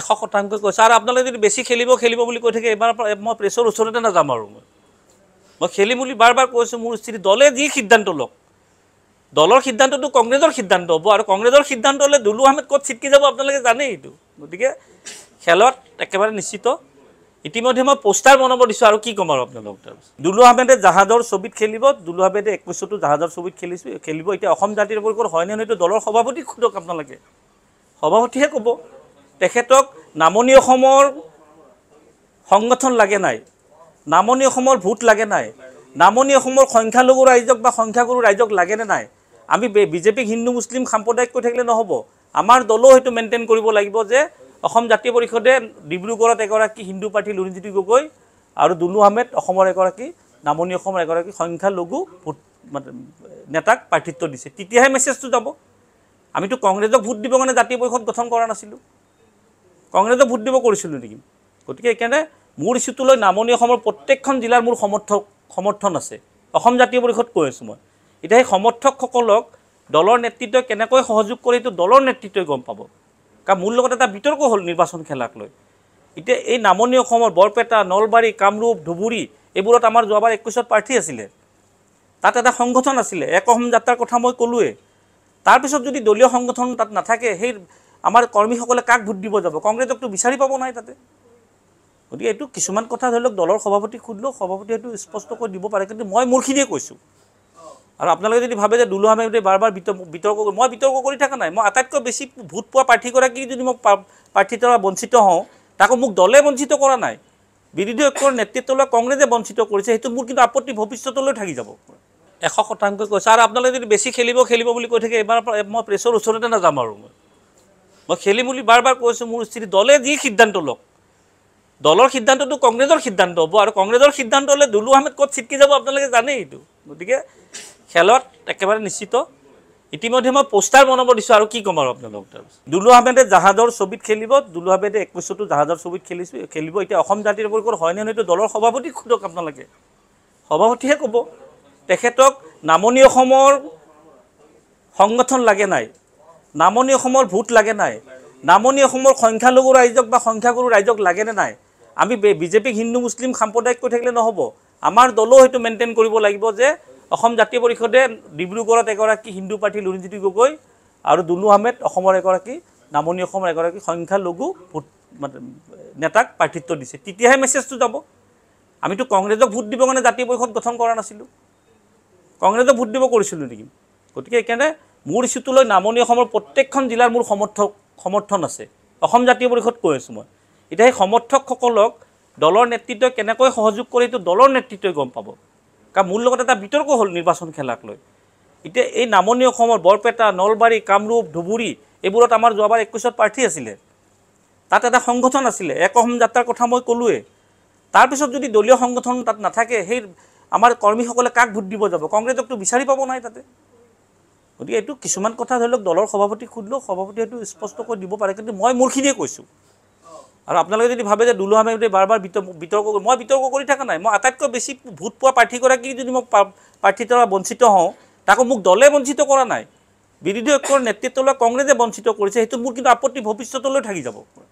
এশ শতাংশই কৈছে আৰু আপোনালোকে যদি বেছি খেলিব খেলিব বুলি কৈ থাকে এইবাৰ মই প্ৰেছৰ ওচৰতে নাযাম আৰু মই মই খেলিম বুলি বাৰ বাৰ কৈছোঁ মোৰ স্থিতি দলে যি সিদ্ধান্ত লওক দলৰ সিদ্ধান্তটো কংগ্ৰেছৰ সিদ্ধান্ত হ'ব আৰু কংগ্ৰেছৰ সিদ্ধান্ত হ'লে দুলু আহমেদ ক'ত ছিটকি যাব আপোনালোকে জানেই এইটো গতিকে খেলত একেবাৰে নিশ্চিত ইতিমধ্যে মই পোষ্টাৰ বনাব দিছোঁ আৰু কি ক'ম আৰু আপোনালোকক দুলু আহমেদে জাহাজৰ ছবিত খেলিব দুলু আহমেদে একৈছতো জাহাজৰ ছবিত খেলিছোঁ খেলিব এতিয়া অসম জাতিৰ পৰিকৰ হয়নে নহয় এইটো দলৰ সভাপতি সোধক আপোনালোকে সভাপতিহে ক'ব তেখেতক নামনি অসমৰ সংগঠন লাগে নাই নামনি অসমৰ ভোট লাগে নাই নামনি অসমৰ সংখ্যালঘু ৰাইজক বা সংখ্যাগুৰু ৰাইজক লাগেনে নাই আমি বিজেপিক হিন্দু মুছলিম সাম্প্ৰদায়িক কৈ থাকিলে নহ'ব আমাৰ দলেও সেইটো মেইনটেইন কৰিব লাগিব যে অসম জাতীয় পৰিষদে ডিব্ৰুগড়ত এগৰাকী হিন্দু পাৰ্টী লুৰিণজ্যোতি গগৈ আৰু দুনু আহমেদ অসমৰ এগৰাকী নামনি অসমৰ এগৰাকী সংখ্যালঘু ভোট মানে নেতাক প্ৰাৰ্থিত্ব দিছে তেতিয়াহে মেছেজটো যাব আমিতো কংগ্ৰেছক ভোট দিবৰ কাৰণে জাতীয় পৰিষদ গঠন কৰা নাছিলোঁ কংগ্ৰেছে ভোট দিব কৰিছিলোঁ নেকি গতিকে সেইকাৰণে মোৰ ইচ্যুটোলৈ নামনি অসমৰ প্ৰত্যেকখন জিলাৰ মোৰ সমৰ্থক সমৰ্থন আছে অসম জাতীয় পৰিষদ কৈ আছোঁ মই এতিয়া সেই সমৰ্থকসকলক দলৰ নেতৃত্বই কেনেকৈ সহযোগ কৰে এইটো দলৰ নেতৃত্বই গম পাব কাৰণ মোৰ লগত এটা বিতৰ্ক হ'ল নিৰ্বাচন খেলাক লৈ এতিয়া এই নামনি অসমৰ বৰপেটা নলবাৰী কামৰূপ ধুবুৰী এইবোৰত আমাৰ যোৱাবাৰ একৈছত প্ৰাৰ্থী আছিলে তাত এটা সংগঠন আছিলে এক অসম যাত্ৰাৰ কথা মই ক'লোৱেই তাৰপিছত যদি দলীয় সংগঠন তাত নাথাকে সেই আমাৰ কৰ্মীসকলে কাক ভোট দিব যাব কংগ্ৰেছকতো বিচাৰি পাব নাই তাতে গতিকে এইটো কিছুমান কথা ধৰি লওক দলৰ সভাপতিক সুধিলেও সভাপতি সেইটো স্পষ্টকৈ দিব পাৰে কিন্তু মই মোৰখিনিয়ে কৈছোঁ আৰু আপোনালোকে যদি ভাবে যে যদি বাৰ বাৰ বিতৰ্ক মই বিতৰ্ক কৰি থকা নাই মই আটাইতকৈ বেছি ভোট পোৱা প্ৰাৰ্থীগৰাকী যদি মই প্ৰাৰ্থিত বঞ্চিত হওঁ তাকো মোক দলে বঞ্চিত কৰা নাই বিৰোধী ঐক্যৰ নেতৃত্বলৈ কংগ্ৰেছে বঞ্চিত কৰিছে সেইটো মোৰ কিন্তু আপত্তি ভৱিষ্যতলৈ থাকি যাব এশ শতাংশ কৈছে আৰু আপোনালোকে যদি বেছি খেলিব খেলিব বুলি কৈ থাকে এইবাৰ মই প্ৰেছৰ ওচৰতে নাযাম আৰু মই মই খেলিম বুলি বাৰ বাৰ কৈছোঁ মোৰ স্থিতি দলে যি সিদ্ধান্ত লওক দলৰ সিদ্ধান্তটো কংগ্ৰেছৰ সিদ্ধান্ত হ'ব আৰু কংগ্ৰেছৰ সিদ্ধান্ত হ'লে দুলু আহমেদ ক'ত ছিটকি যাব আপোনালোকে জানেই এইটো গতিকে খেলত একেবাৰে নিশ্চিত ইতিমধ্যে মই পোষ্টাৰ বনাব দিছোঁ আৰু কি ক'ম আৰু আপোনালোক দুলু আহমেদে জাহাজৰ ছবিত খেলিব দুলু আহমেদে একৈছতো জাহাজৰ ছবিত খেলিছোঁ খেলিব এতিয়া অসম জাতিৰ পৰিকল হয়নে নহয় এইটো দলৰ সভাপতিক সোধক আপোনালোকে সভাপতিহে ক'ব তেখেতক নামনি অসমৰ সংগঠন লাগে নাই নামনি অসমৰ ভোট লাগে নাই নামনি অসমৰ সংখ্যালঘু ৰাইজক বা সংখ্যাগুৰু ৰাইজক লাগেনে নাই আমি বিজেপিক হিন্দু মুছলিম সাম্প্ৰদায়িক কৈ থাকিলে নহ'ব আমাৰ দলেও সেইটো মেইনটেইন কৰিব লাগিব যে অসম জাতীয় পৰিষদে ডিব্ৰুগড়ত এগৰাকী হিন্দু পাৰ্টী লুৰিণজ্যোতি গগৈ আৰু দুলু আহমেদ অসমৰ এগৰাকী নামনি অসমৰ এগৰাকী সংখ্যালঘু ভোট মানে নেতাক প্ৰাৰ্থিত্ব দিছে তেতিয়াহে মেছেজটো যাব আমিতো কংগ্ৰেছক ভোট দিবৰ কাৰণে জাতীয় পৰিষদ গঠন কৰা নাছিলোঁ কংগ্ৰেছক ভোট দিব কৰিছিলোঁ নেকি গতিকে সেইকাৰণে মোৰ ইছ্যুটোলৈ নামনি অসমৰ প্ৰত্যেকখন জিলাৰ মোৰ সমৰ্থক সমৰ্থন আছে অসম জাতীয় পৰিষদ কৈ আছোঁ মই এতিয়া সেই সমৰ্থকসকলক দলৰ নেতৃত্বই কেনেকৈ সহযোগ কৰে এইটো দলৰ নেতৃত্বই গম পাব কাৰণ মোৰ লগত এটা বিতৰ্ক হ'ল নিৰ্বাচন খেলাক লৈ এতিয়া এই নামনি অসমৰ বৰপেটা নলবাৰী কামৰূপ ধুবুৰী এইবোৰত আমাৰ যোৱাবাৰ একৈছত প্ৰাৰ্থী আছিলে তাত এটা সংগঠন আছিলে এক অসম যাত্ৰাৰ কথা মই ক'লোৱেই তাৰপিছত যদি দলীয় সংগঠন তাত নাথাকে সেই আমাৰ কৰ্মীসকলে কাক ভোট দিব যাব কংগ্ৰেছকতো বিচাৰি পাব নাই তাতে গতিকে এইটো কিছুমান কথা ধৰি লওক দলৰ সভাপতি সুধিলেও সভাপতি সেইটো স্পষ্টকৈ দিব পাৰে কিন্তু মই মোৰখিনিয়ে কৈছোঁ আৰু আপোনালোকে যদি ভাবে যে দুলুহামে যদি বাৰ বাৰ বিতৰ্ক মই বিতৰ্ক কৰি থকা নাই মই আটাইতকৈ বেছি ভোট পোৱা প্ৰাৰ্থীগৰাকী যদি মই প্ৰাৰ্থীৰ পৰা বঞ্চিত হওঁ তাকো মোক দলে বঞ্চিত কৰা নাই বিৰোধী ঐক্যৰ নেতৃত্ব লৈ কংগ্ৰেছে বঞ্চিত কৰিছে সেইটো মোৰ কিন্তু আপত্তি ভৱিষ্যতলৈ থাকি যাব